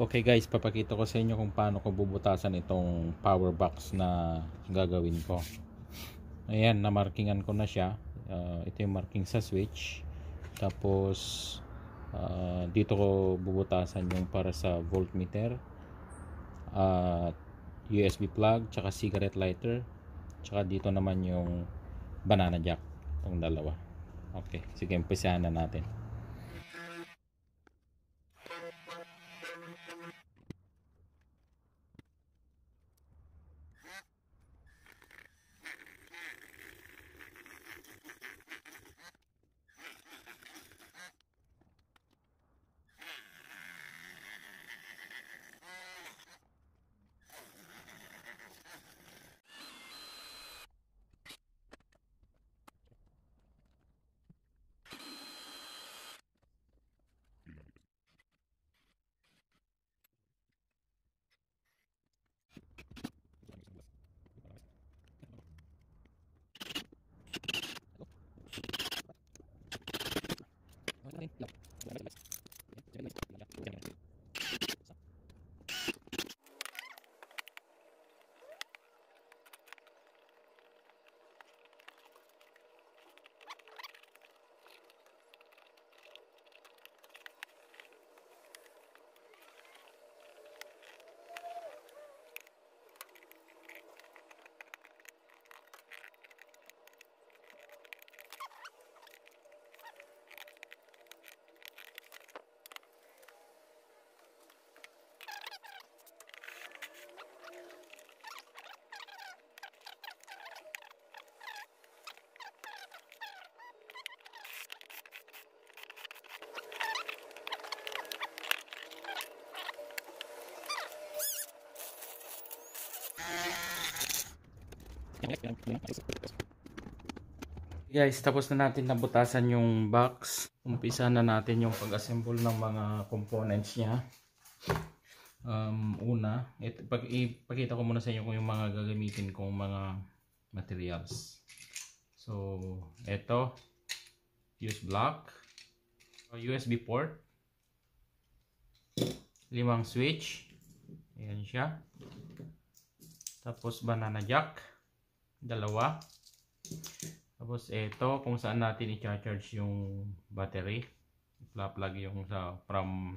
Okay guys, papakita ko sa inyo kung paano ko bubutasan itong power box na gagawin ko. Ayan, na-markingan ko na siya. Uh, ito yung marking sa switch. Tapos, uh, dito ko bubutasan yung para sa voltmeter. At uh, USB plug, tsaka cigarette lighter. Tsaka dito naman yung banana jack. Itong dalawa. Okay, sige, umpisahan na natin. Guys, tapos na natin nabutasan yung box. Umpisa na natin yung pag-assemble ng mga components niya. Um, una, it, pag, ipakita ko muna sa inyo kung yung mga gagamitin kong mga materials. So, ito, fuse block, USB port, limang switch, ayan siya, tapos banana jack, dalawa. Tapos ito kung saan natin i-charge yung battery. Ipa-plug yung sa from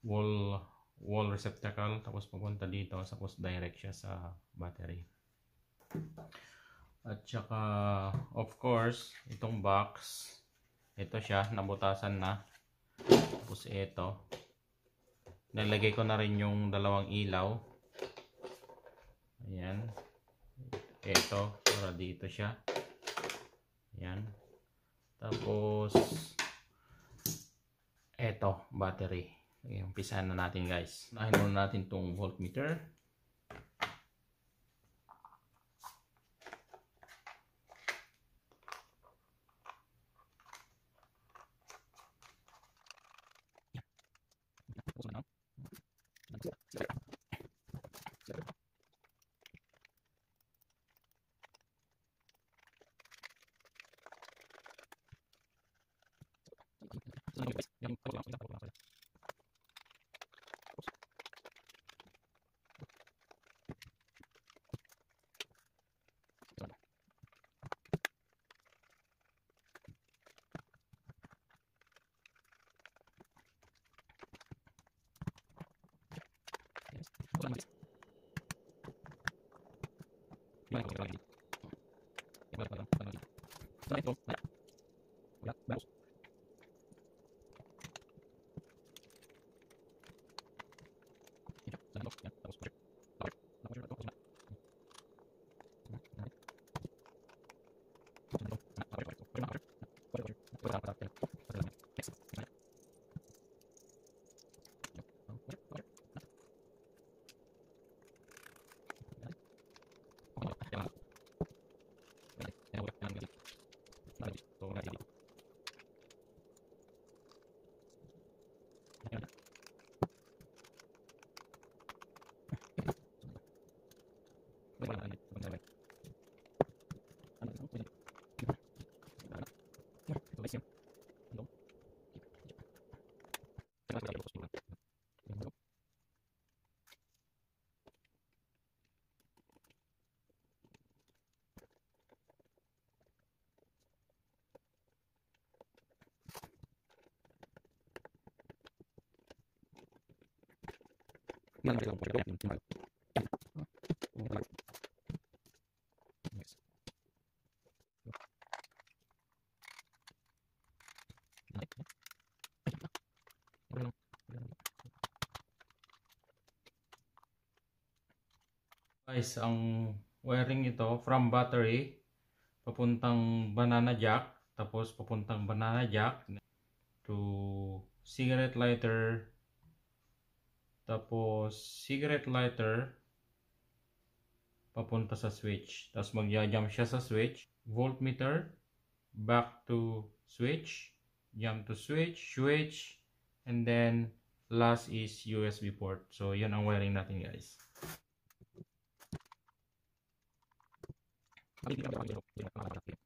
wall wall receptacle tapos pupunta dito sa tapos direct siya sa battery. At saka of course, itong box ito siya nabutasan na. Tapos ito nalagay ko na rin yung dalawang ilaw. Ayan eto para dito siya. Yan. Tapos, eto, battery. Okay, umpisahan na natin guys. Unahin muna natin itong voltmeter. Yan. Michael. Mana ada yang mau is ang wiring ito from battery papuntang banana jack tapos papuntang banana jack to cigarette lighter tapos cigarette lighter papunta sa switch tapos magya jump siya sa switch voltmeter back to switch jump to switch switch and then last is USB port so yun ang wiring natin guys 啊！你别别别别别别别别别别别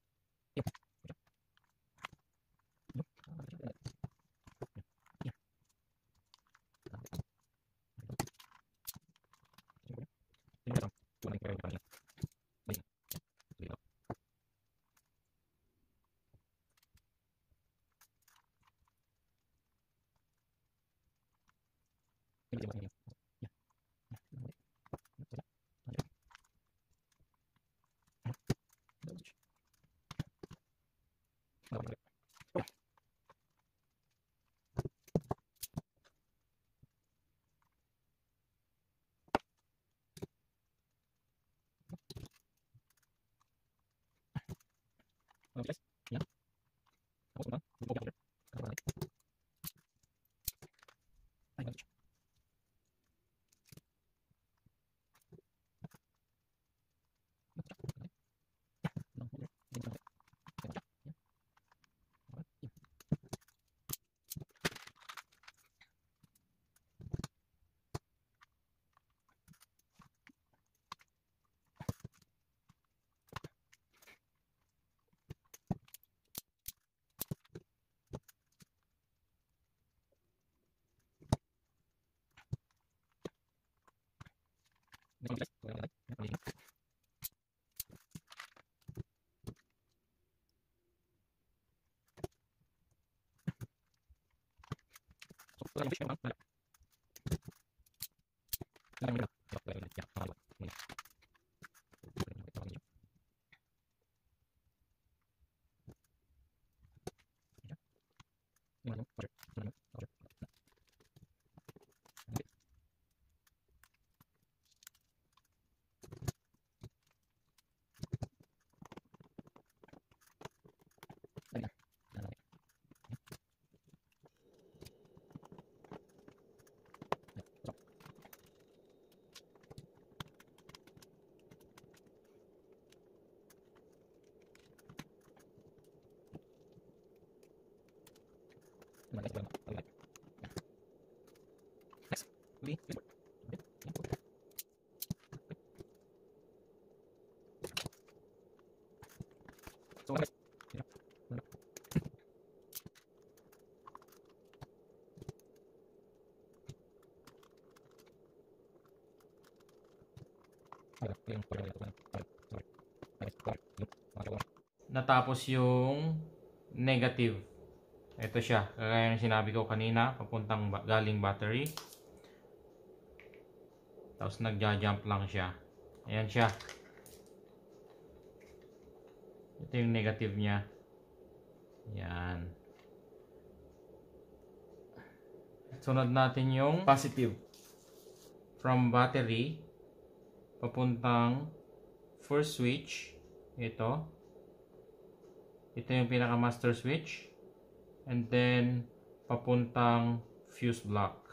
我给你推荐个地 Natapos yung negative. Ito siya. Kagaya ng sinabi ko kanina, papuntang galing battery. Tapos nagja-jump lang siya. Ayan siya. Ito yung negative niya. Ayan. Sunod natin yung positive. From battery, papuntang first switch. Ito. Ito yung pinaka master switch. And then, papuntang fuse block.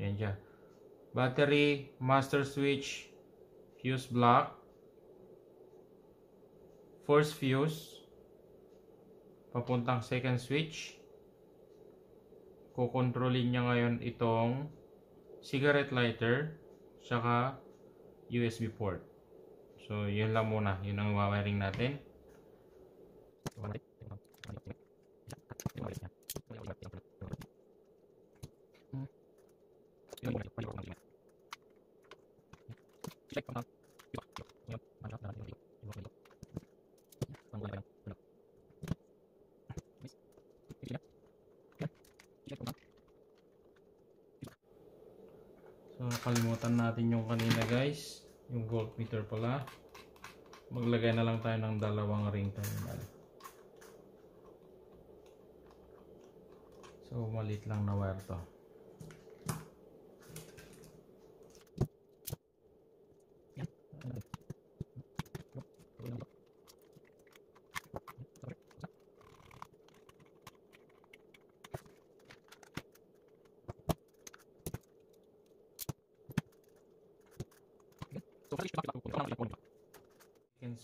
Ayan siya battery, master switch, fuse block, first fuse, papuntang second switch. Kukontrolin niya ngayon itong cigarette lighter, saka USB port. So, yun lang muna. Yun ang wiring natin. Thank So, nakalimutan natin yung kanina guys. Yung voltmeter pala. Maglagay na lang tayo ng dalawang ring terminal. So, maliit lang na wire to.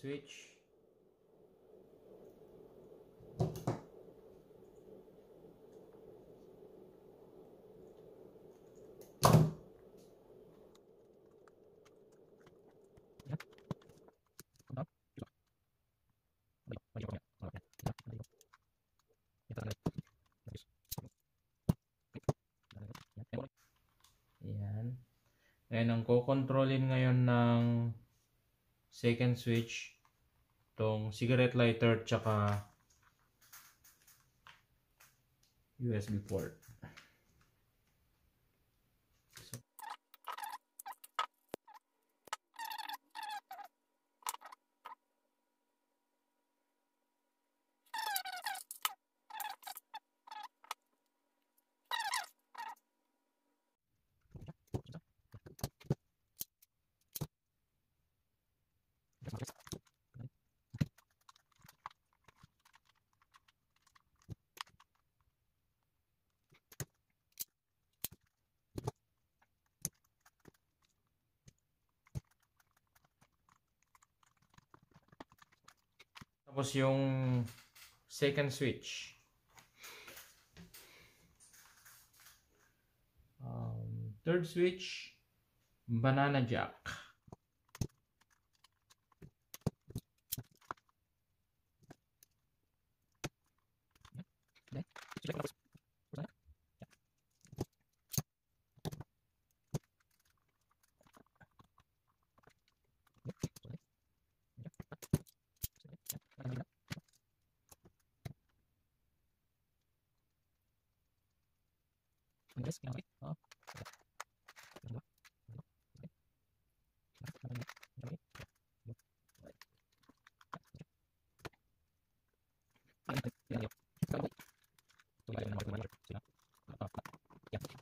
switch. Ayan, ang kukontrolin ngayon ng second switch Itong cigarette lighter tsaka USB port. Tapos yung second switch. Um, third switch, banana jack.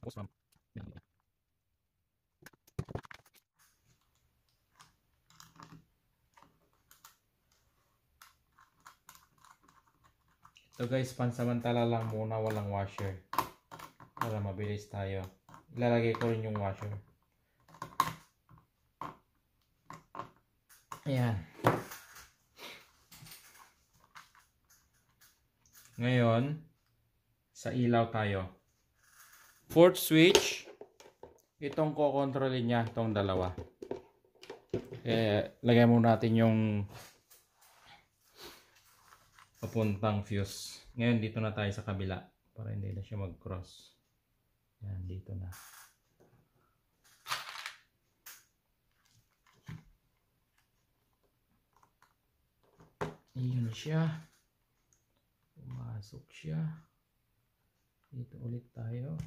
Tapos from Ito guys, pansamantala lang muna walang washer. Para mabilis tayo. Ilalagay ko rin yung washer. Ayan. Ngayon, sa ilaw tayo fourth switch, itong kokontrolin niya, itong dalawa. Eh, lagay muna natin yung papuntang fuse. Ngayon, dito na tayo sa kabila para hindi na siya mag-cross. Yan, dito na. Ayan siya. Pumasok siya. Dito ulit tayo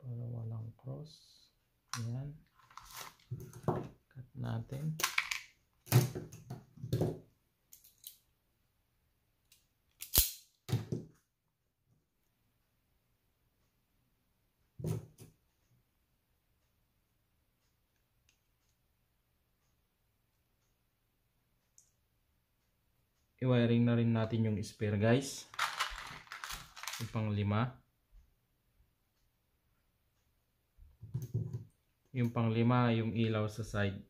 para walang cross yan cut natin i-wiring na rin natin yung spare guys yung lima Yung panglima, yung ilaw sa side.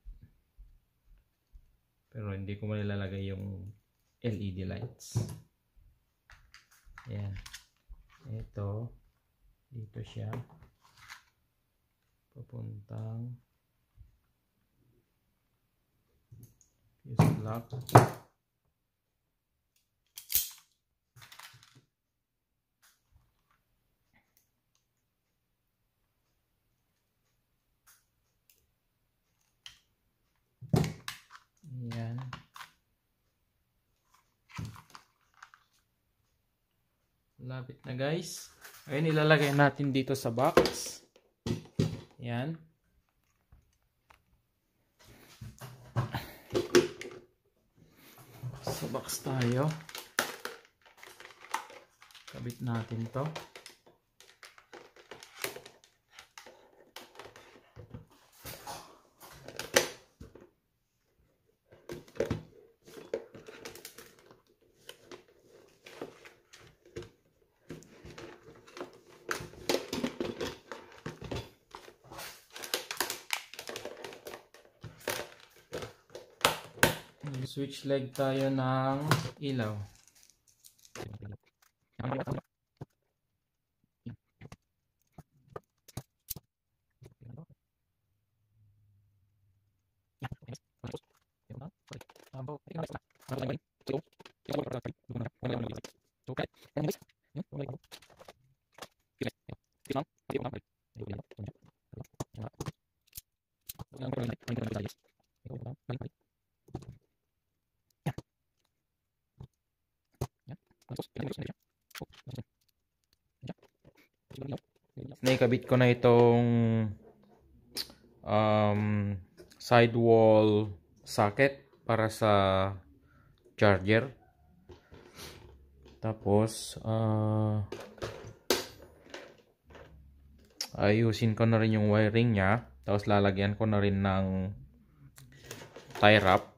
Pero hindi ko manilalagay yung LED lights. Ayan. Ito. Dito siya. Papuntang fuse lock. Nakabit na guys. Ngayon ilalagay natin dito sa box. Yan. Sa box tayo. Kabit natin to. switch leg tayo ng ilaw. Naikabit ko na itong um, sidewall socket para sa charger. Tapos, uh, ayusin ko na rin yung wiring niya. Tapos lalagyan ko na rin ng tie wrap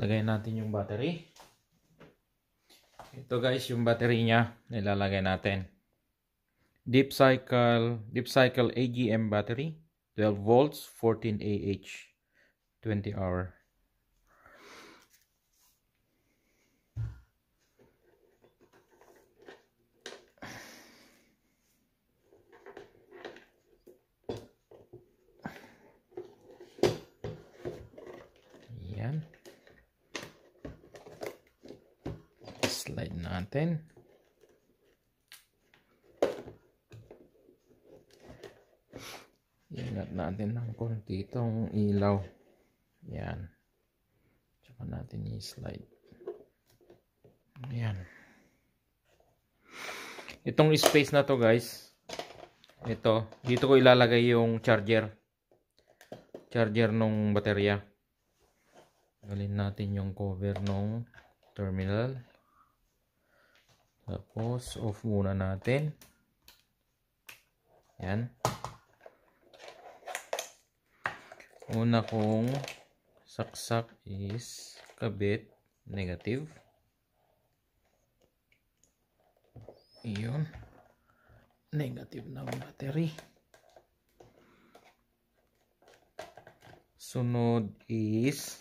Lagay natin yung battery. Ito guys, yung battery niya, nilalagay natin. Deep Cycle, Deep Cycle AGM battery, 12 volts, 14 AH, 20 hour. natin. Ingat natin ng konti itong ilaw. Yan. Tsaka natin i-slide. Yan. Itong space na to guys. Ito. Dito ko ilalagay yung charger. Charger nung baterya. Galin natin yung cover nung terminal. Tapos, off muna natin. Yan. Una kong saksak is kabit negative. Iyon. Negative na battery. Sunod is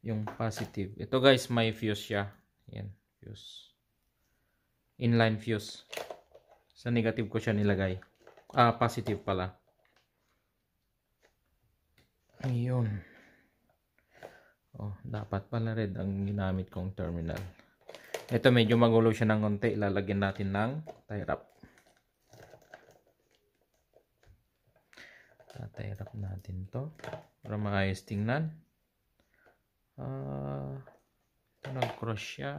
yung positive. Ito guys, may fuse siya. Yan fuse inline fuse sa negative ko siya nilagay ah positive pala ayun oh dapat pala red ang ginamit kong terminal ito medyo magulo siya ng konti lalagyan natin ng tie wrap ah, tie wrap natin to para maayos tingnan ah uh, nag-cross siya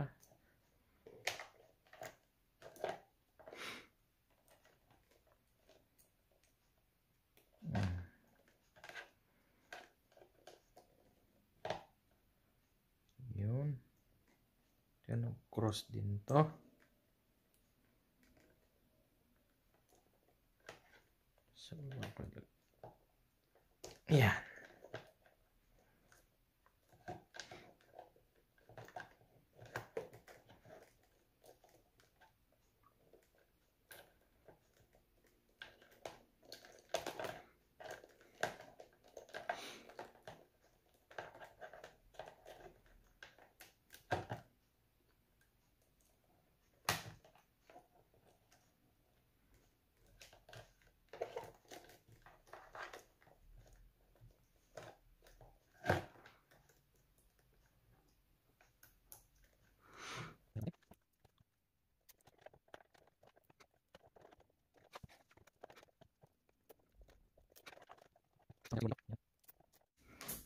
yun yan cross din to so yan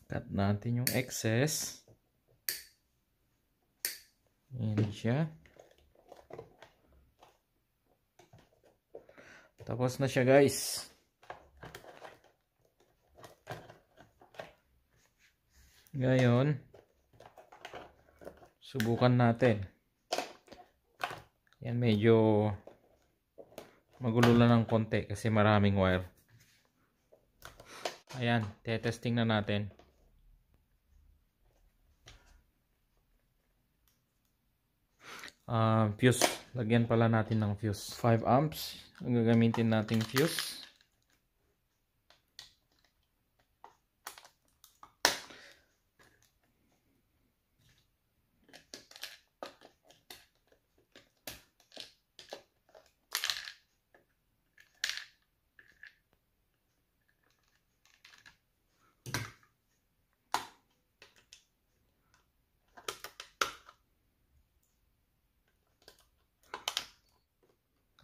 Cut natin yung excess. Ayan siya. Tapos na siya guys. Ngayon, subukan natin. Yan medyo magulo lang ng konti kasi maraming wire. Ayan, testing na natin. uh, fuse. Lagyan pala natin ng fuse. 5 amps ang gagamitin nating fuse.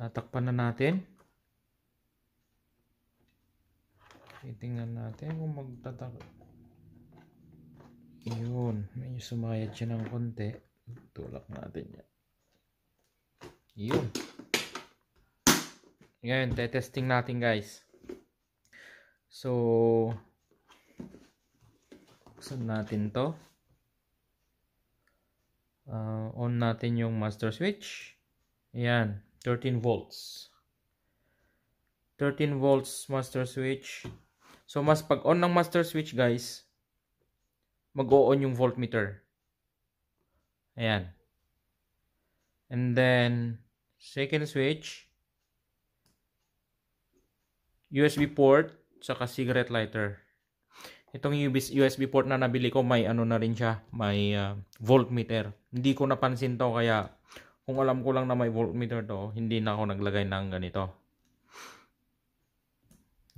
Tatakpan na natin. Titingnan natin kung magtatak. Yun. Medyo sumayad siya ng konti. Tulak natin yan. Yun. Ngayon, testing natin guys. So, buksan natin to. Uh, on natin yung master switch. Ayan. 13 volts 13 volts master switch so mas pag on ng master switch guys mag-o-on yung voltmeter ayan and then second switch USB port saka cigarette lighter itong USB port na nabili ko may ano na rin siya may uh, voltmeter hindi ko napansin to kaya kung alam ko lang na may voltmeter to, hindi na ako naglagay ng ganito.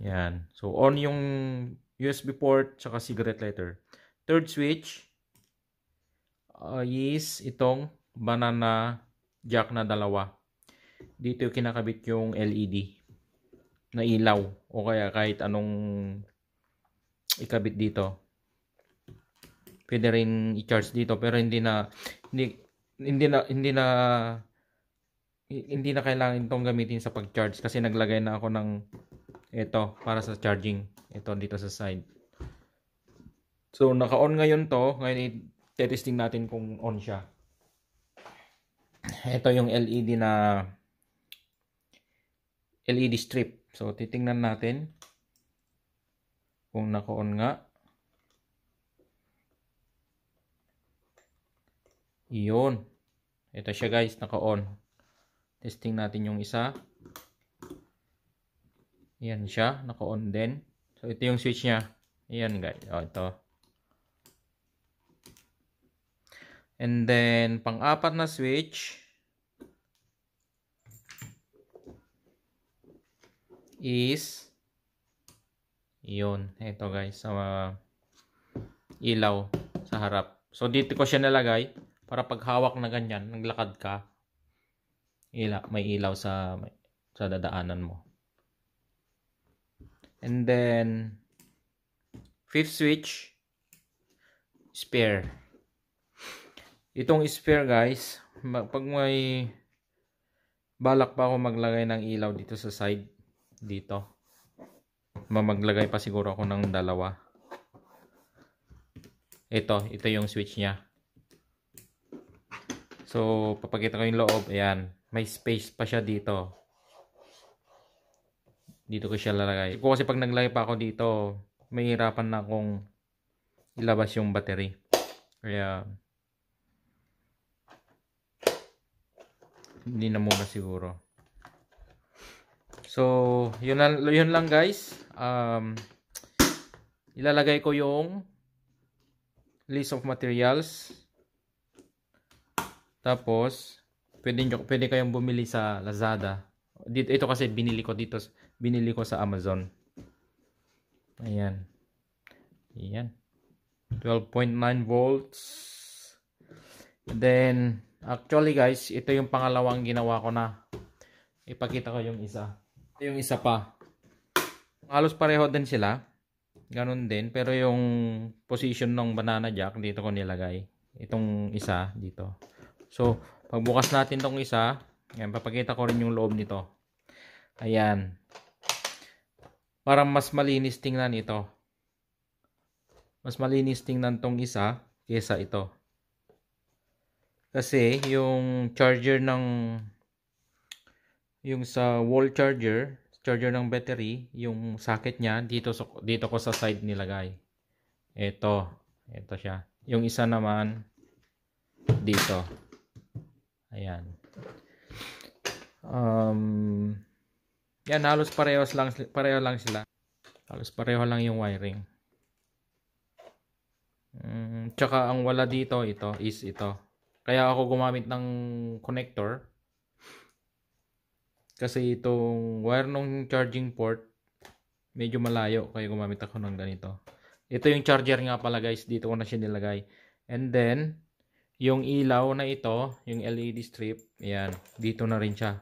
Yan. So, on yung USB port tsaka cigarette lighter. Third switch uh, ah, is itong banana jack na dalawa. Dito yung kinakabit yung LED na ilaw o kaya kahit anong ikabit dito. Pwede rin i-charge dito pero hindi na hindi hindi na hindi na hindi na kailangan itong gamitin sa pag-charge kasi naglagay na ako ng ito para sa charging ito dito sa side so naka-on ngayon to ngayon i testing natin kung on siya ito yung LED na LED strip so titingnan natin kung naka-on nga Iyon. Ito siya guys, naka-on. Testing natin yung isa. Ayan siya, naka-on din. So ito yung switch niya. Ayan guys, oh ito. And then pang-apat na switch is yun, ito guys sa uh, ilaw sa harap. So dito ko siya nalagay. Para paghawak na ganyan, naglakad ka, ila, may ilaw sa, sa dadaanan mo. And then, fifth switch, spare. Itong spare guys, pag may balak pa ako maglagay ng ilaw dito sa side dito mamaglagay pa siguro ako ng dalawa ito, ito yung switch niya. So, papakita ko yung loob. Ayan. May space pa siya dito. Dito ko siya lalagay. kasi pag naglagay pa ako dito, may hirapan na akong ilabas yung battery. Kaya, hindi na muna siguro. So, yun, lang, yun lang guys. Um, ilalagay ko yung list of materials tapos, pwede, nyo, pwede kayong bumili sa Lazada. Dito, ito kasi binili ko dito. Binili ko sa Amazon. Ayan. Ayan. 12.9 volts. Then, actually guys, ito yung pangalawang ginawa ko na. Ipakita ko yung isa. Ito yung isa pa. Halos pareho din sila. Ganun din. Pero yung position ng banana jack, dito ko nilagay. Itong isa dito. So, pagbukas natin tong isa, ayan, papakita ko rin yung loob nito. Ayan. Para mas malinis tingnan ito. Mas malinis tingnan tong isa kesa ito. Kasi yung charger ng yung sa wall charger, charger ng battery, yung socket niya dito dito ko sa side nilagay. Ito, ito siya. Yung isa naman dito. Ayan. Um, yan, halos parehas lang, pareho lang sila. Halos pareho lang yung wiring. Um, tsaka ang wala dito, ito, is ito. Kaya ako gumamit ng connector. Kasi itong wire ng charging port, medyo malayo. Kaya gumamit ako ng ganito. Ito yung charger nga pala guys. Dito ko na siya nilagay. And then, yung ilaw na ito, yung LED strip, ayan, dito na rin siya.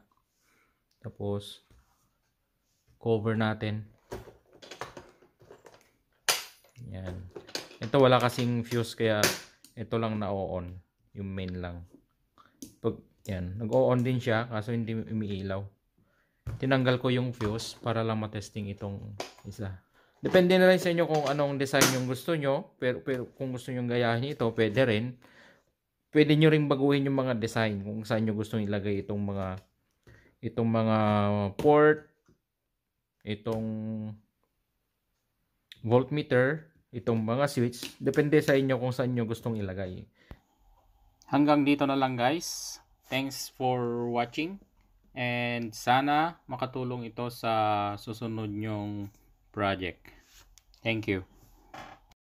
Tapos, cover natin. Ayan. Ito wala kasing fuse kaya ito lang na-on. Yung main lang. Pag, yan. Nag-on din siya kaso hindi umiilaw. Tinanggal ko yung fuse para lang matesting itong isa. Depende na rin sa inyo kung anong design yung gusto nyo. Pero, pero kung gusto nyo gayahin ito, pwede rin pwede nyo ring baguhin yung mga design kung saan nyo gustong ilagay itong mga itong mga port itong voltmeter itong mga switch depende sa inyo kung saan nyo gustong ilagay hanggang dito na lang guys thanks for watching and sana makatulong ito sa susunod nyong project thank you